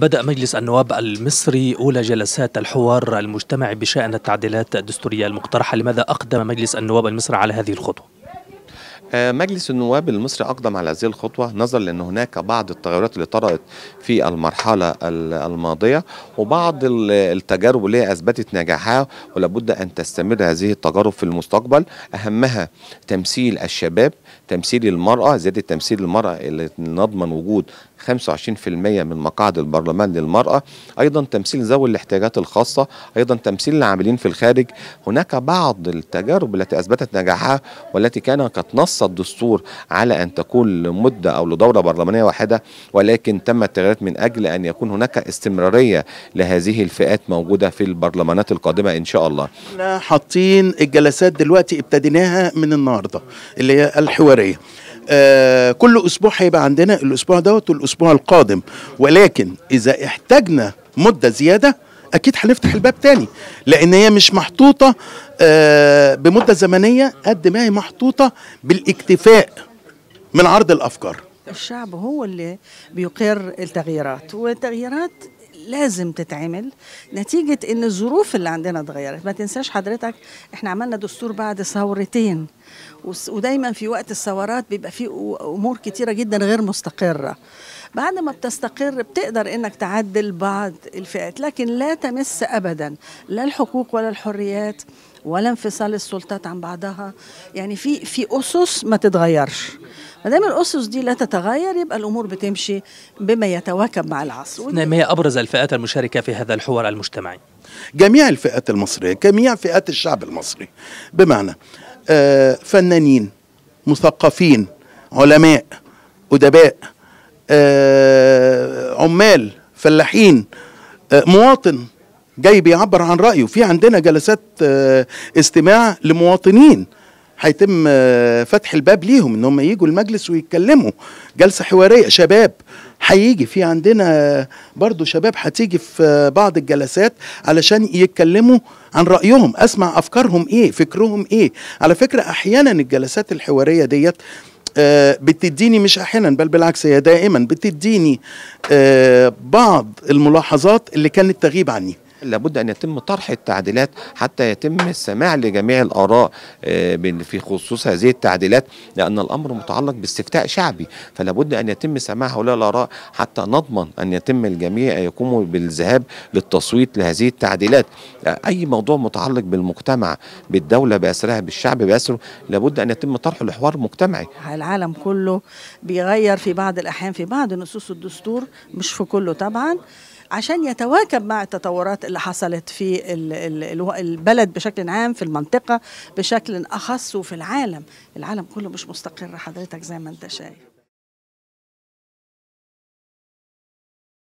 بدأ مجلس النواب المصري أولى جلسات الحوار المجتمعي بشأن التعديلات الدستورية المقترحة لماذا أقدم مجلس النواب المصري على هذه الخطوة؟ آه، مجلس النواب المصري أقدم على هذه الخطوة نظرا لأن هناك بعض التغيرات اللي طرأت في المرحلة الماضية وبعض التجارب اللي أثبتت نجاحها ولابد أن تستمر هذه التجارب في المستقبل أهمها تمثيل الشباب تمثيل المرأة زيادة تمثيل المرأة اللي نضمن وجود 25% من مقاعد البرلمان للمرأة أيضا تمثيل ذوي الاحتياجات الخاصة أيضا تمثيل العاملين في الخارج هناك بعض التجارب التي أثبتت نجاحها والتي كان قد نص الدستور على أن تكون لمدة أو لدورة برلمانية واحدة ولكن تم التغييرات من أجل أن يكون هناك استمرارية لهذه الفئات موجودة في البرلمانات القادمة إن شاء الله احنا حاطين الجلسات دلوقتي ابتديناها من النهاردة اللي هي الحوارية آه، كل اسبوع هيبقى عندنا الاسبوع دوت والاسبوع القادم ولكن اذا احتاجنا مده زياده اكيد هنفتح الباب تاني لان هي مش محطوطه آه، بمده زمنيه قد ما هي محطوطه بالاكتفاء من عرض الافكار الشعب هو اللي بيقر التغييرات والتغييرات لازم تتعمل نتيجة إن الظروف اللي عندنا اتغيرت ما تنساش حضرتك إحنا عملنا دستور بعد ثورتين ودايما في وقت الثورات بيبقى في أمور كتيرة جدا غير مستقرة بعد ما بتستقر بتقدر انك تعدل بعض الفئات لكن لا تمس ابدا لا الحقوق ولا الحريات ولا انفصال السلطات عن بعضها يعني في في اسس ما تتغيرش ما دام الاسس دي لا تتغير يبقى الامور بتمشي بما يتواكب مع العصر ما نعم، هي ابرز الفئات المشاركه في هذا الحوار المجتمعي جميع الفئات المصريه جميع فئات الشعب المصري بمعنى آه فنانين مثقفين علماء ادباء آه عمال فلاحين آه مواطن جاي بيعبر عن رايه في عندنا جلسات آه، استماع لمواطنين هيتم آه، فتح الباب ليهم ان هم يجوا المجلس ويتكلموا جلسه حواريه شباب هيجي في عندنا برضو شباب هتيجي في آه، بعض الجلسات علشان يتكلموا عن رايهم اسمع افكارهم ايه فكرهم ايه على فكره احيانا الجلسات الحواريه ديت بتديني مش احيانا بل بالعكس هي دائما بتديني بعض الملاحظات اللي كانت تغيب عني لابد ان يتم طرح التعديلات حتى يتم السماع لجميع الاراء آه، في خصوص هذه التعديلات لان الامر متعلق باستفتاء شعبي فلابد ان يتم سماع هؤلاء الاراء حتى نضمن ان يتم الجميع يقوموا بالذهاب للتصويت لهذه التعديلات آه، اي موضوع متعلق بالمجتمع بالدوله باسرها بالشعب باسره لابد ان يتم طرحه لحوار مجتمعي العالم كله بيغير في بعض الاحيان في بعض نصوص الدستور مش في كله طبعا عشان يتواكب مع التطورات اللي حصلت في البلد بشكل عام في المنطقة بشكل أخص وفي العالم العالم كله مش مستقر حضرتك زي ما انت شايف